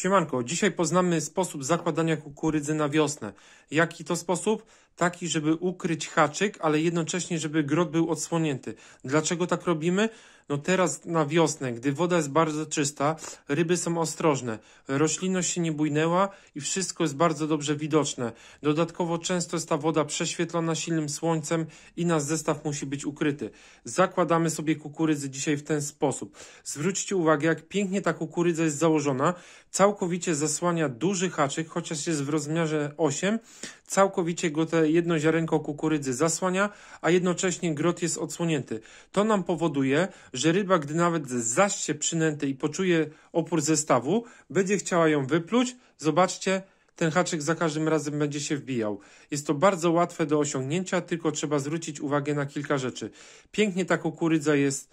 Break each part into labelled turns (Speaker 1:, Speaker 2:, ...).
Speaker 1: Siemanko, dzisiaj poznamy sposób zakładania kukurydzy na wiosnę. Jaki to sposób? Taki, żeby ukryć haczyk, ale jednocześnie, żeby grot był odsłonięty. Dlaczego tak robimy? No teraz na wiosnę, gdy woda jest bardzo czysta, ryby są ostrożne, roślinność się nie bujnęła i wszystko jest bardzo dobrze widoczne. Dodatkowo często jest ta woda prześwietlona silnym słońcem i nasz zestaw musi być ukryty. Zakładamy sobie kukurydzę dzisiaj w ten sposób. Zwróćcie uwagę, jak pięknie ta kukurydza jest założona. Cały całkowicie zasłania duży haczyk, chociaż jest w rozmiarze 8, całkowicie go te jedno ziarenko kukurydzy zasłania, a jednocześnie grot jest odsłonięty. To nam powoduje, że ryba, gdy nawet zaś się przynęty i poczuje opór zestawu, będzie chciała ją wypluć. Zobaczcie, ten haczyk za każdym razem będzie się wbijał. Jest to bardzo łatwe do osiągnięcia, tylko trzeba zwrócić uwagę na kilka rzeczy. Pięknie ta kukurydza jest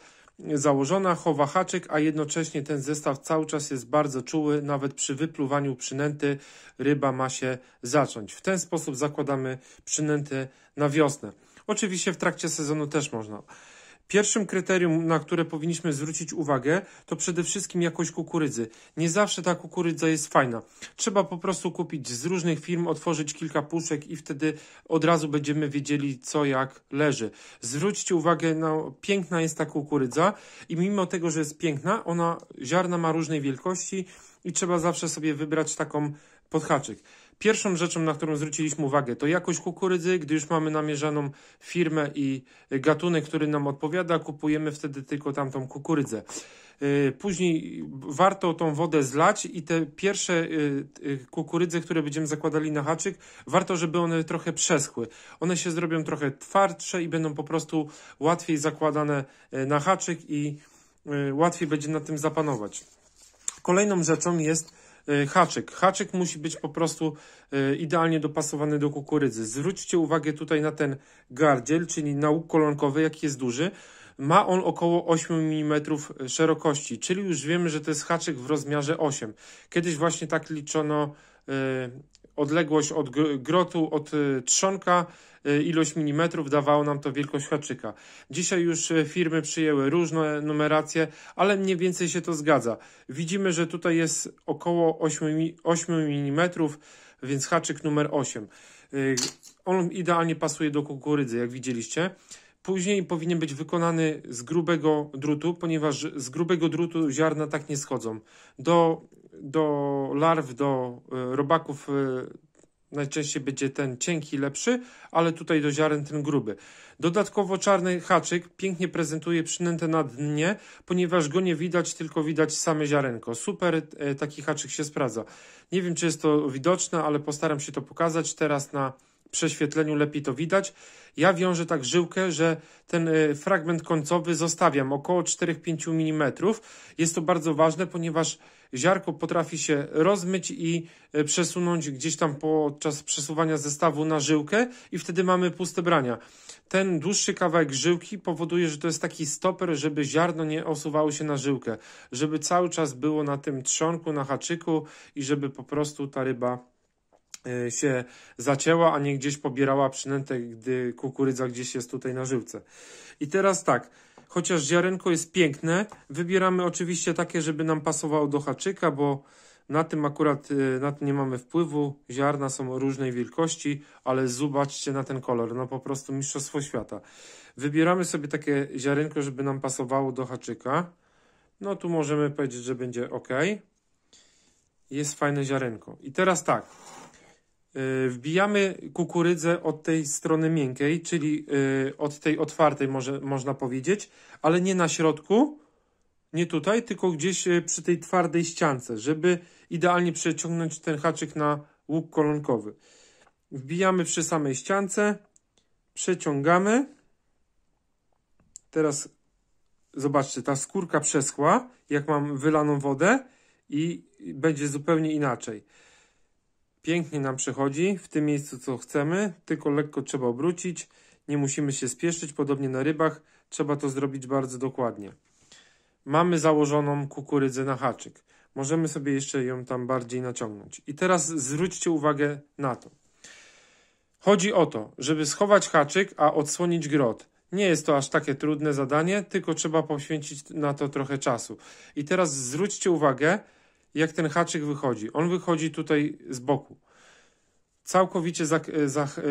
Speaker 1: założona, chowa haczyk, a jednocześnie ten zestaw cały czas jest bardzo czuły, nawet przy wypluwaniu przynęty ryba ma się zacząć. W ten sposób zakładamy przynęty na wiosnę. Oczywiście w trakcie sezonu też można. Pierwszym kryterium, na które powinniśmy zwrócić uwagę, to przede wszystkim jakość kukurydzy. Nie zawsze ta kukurydza jest fajna. Trzeba po prostu kupić z różnych firm, otworzyć kilka puszek i wtedy od razu będziemy wiedzieli, co jak leży. Zwróćcie uwagę, no, piękna jest ta kukurydza i mimo tego, że jest piękna, ona ziarna ma różnej wielkości i trzeba zawsze sobie wybrać taką pod haczyk. Pierwszą rzeczą, na którą zwróciliśmy uwagę, to jakość kukurydzy. Gdy już mamy namierzoną firmę i gatunek, który nam odpowiada, kupujemy wtedy tylko tamtą kukurydzę. Y, później warto tą wodę zlać i te pierwsze y, y, kukurydze, które będziemy zakładali na haczyk, warto, żeby one trochę przeschły. One się zrobią trochę twardsze i będą po prostu łatwiej zakładane na haczyk i łatwiej będzie na tym zapanować. Kolejną rzeczą jest Y, haczyk. Haczyk musi być po prostu y, idealnie dopasowany do kukurydzy. Zwróćcie uwagę tutaj na ten gardziel, czyli na łuk kolonkowy, jaki jest duży. Ma on około 8 mm szerokości, czyli już wiemy, że to jest haczyk w rozmiarze 8. Kiedyś właśnie tak liczono y, odległość od grotu, od y, trzonka, y, ilość milimetrów dawało nam to wielkość haczyka. Dzisiaj już y, firmy przyjęły różne numeracje, ale mniej więcej się to zgadza. Widzimy, że tutaj jest około 8, 8 mm, więc haczyk numer 8. On idealnie pasuje do kukurydzy, jak widzieliście. Później powinien być wykonany z grubego drutu, ponieważ z grubego drutu ziarna tak nie schodzą. Do do larw, do e, robaków e, najczęściej będzie ten cienki lepszy, ale tutaj do ziaren ten gruby. Dodatkowo czarny haczyk pięknie prezentuje przynętę na dnie, ponieważ go nie widać, tylko widać same ziarenko. Super, e, taki haczyk się sprawdza. Nie wiem, czy jest to widoczne, ale postaram się to pokazać teraz na prześwietleniu lepiej to widać. Ja wiążę tak żyłkę, że ten e, fragment końcowy zostawiam około 4-5 mm. Jest to bardzo ważne, ponieważ ziarko potrafi się rozmyć i e, przesunąć gdzieś tam podczas przesuwania zestawu na żyłkę i wtedy mamy puste brania. Ten dłuższy kawałek żyłki powoduje, że to jest taki stoper, żeby ziarno nie osuwało się na żyłkę, żeby cały czas było na tym trzonku, na haczyku i żeby po prostu ta ryba E, się zacięła, a nie gdzieś pobierała przynętę, gdy kukurydza gdzieś jest tutaj na żyłce. I teraz tak, chociaż ziarenko jest piękne, wybieramy oczywiście takie, żeby nam pasowało do haczyka, bo na tym akurat e, na tym nie mamy wpływu. Ziarna są różnej wielkości, ale zobaczcie na ten kolor. No po prostu mistrzostwo świata. Wybieramy sobie takie ziarenko, żeby nam pasowało do haczyka. No tu możemy powiedzieć, że będzie ok. Jest fajne ziarenko. I teraz tak. E, wbijamy kukurydzę od tej strony miękkiej, czyli e, od tej otwartej może, można powiedzieć, ale nie na środku, nie tutaj, tylko gdzieś e, przy tej twardej ściance, żeby idealnie przeciągnąć ten haczyk na łuk kolonkowy. Wbijamy przy samej ściance, przeciągamy. Teraz zobaczcie, ta skórka przeschła, jak mam wylaną wodę i będzie zupełnie inaczej. Pięknie nam przychodzi w tym miejscu, co chcemy, tylko lekko trzeba obrócić. Nie musimy się spieszyć, podobnie na rybach. Trzeba to zrobić bardzo dokładnie. Mamy założoną kukurydzę na haczyk. Możemy sobie jeszcze ją tam bardziej naciągnąć. I teraz zwróćcie uwagę na to. Chodzi o to, żeby schować haczyk, a odsłonić grot. Nie jest to aż takie trudne zadanie, tylko trzeba poświęcić na to trochę czasu. I teraz zwróćcie uwagę, jak ten haczyk wychodzi. On wychodzi tutaj z boku. Całkowicie zak, e, e, zak,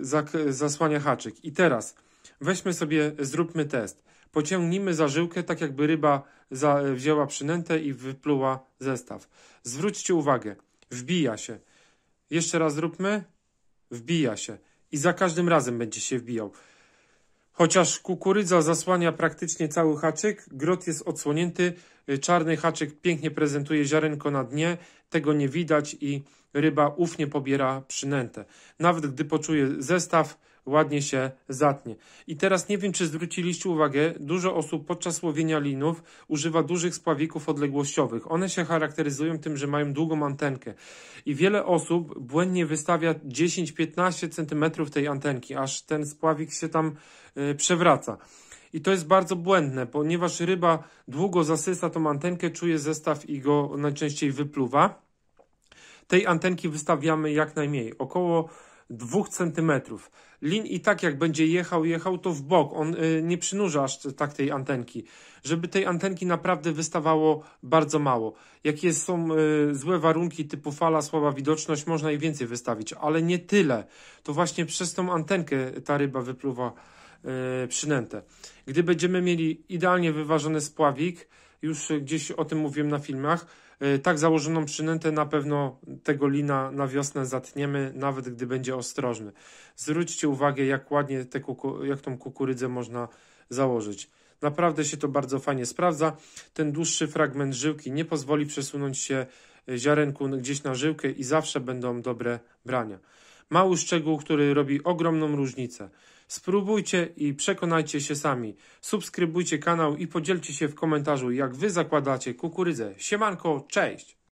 Speaker 1: zak, e, zasłania haczyk. I teraz weźmy sobie, zróbmy test. Pociągnijmy za żyłkę, tak jakby ryba za, wzięła przynętę i wypluła zestaw. Zwróćcie uwagę, wbija się. Jeszcze raz zróbmy. Wbija się. I za każdym razem będzie się wbijał. Chociaż kukurydza zasłania praktycznie cały haczyk, grot jest odsłonięty, y, czarny haczyk pięknie prezentuje ziarenko na dnie, tego nie widać i ryba ufnie pobiera przynętę. Nawet gdy poczuje zestaw, ładnie się zatnie. I teraz nie wiem, czy zwróciliście uwagę, dużo osób podczas łowienia linów używa dużych spławików odległościowych. One się charakteryzują tym, że mają długą antenkę. I wiele osób błędnie wystawia 10-15 cm tej antenki, aż ten spławik się tam e, przewraca. I to jest bardzo błędne, ponieważ ryba długo zasysa tą antenkę, czuje zestaw i go najczęściej wypluwa. Tej antenki wystawiamy jak najmniej, około 2 cm. Lin i tak jak będzie jechał, jechał to w bok. On y, nie przynurza aż tak tej antenki. Żeby tej antenki naprawdę wystawało bardzo mało. Jakie są y, złe warunki typu fala, słaba widoczność, można i więcej wystawić, ale nie tyle. To właśnie przez tą antenkę ta ryba wypluwa y, przynętę. Gdy będziemy mieli idealnie wyważony spławik, już gdzieś o tym mówiłem na filmach, Y, tak założoną przynętę na pewno tego lina na wiosnę zatniemy, nawet gdy będzie ostrożny. Zwróćcie uwagę, jak ładnie te kuku, jak tą kukurydzę można założyć. Naprawdę się to bardzo fajnie sprawdza. Ten dłuższy fragment żyłki nie pozwoli przesunąć się y, ziarenku gdzieś na żyłkę i zawsze będą dobre brania. Mały szczegół, który robi ogromną różnicę. Spróbujcie i przekonajcie się sami. Subskrybujcie kanał i podzielcie się w komentarzu, jak wy zakładacie kukurydzę. Siemanko, cześć!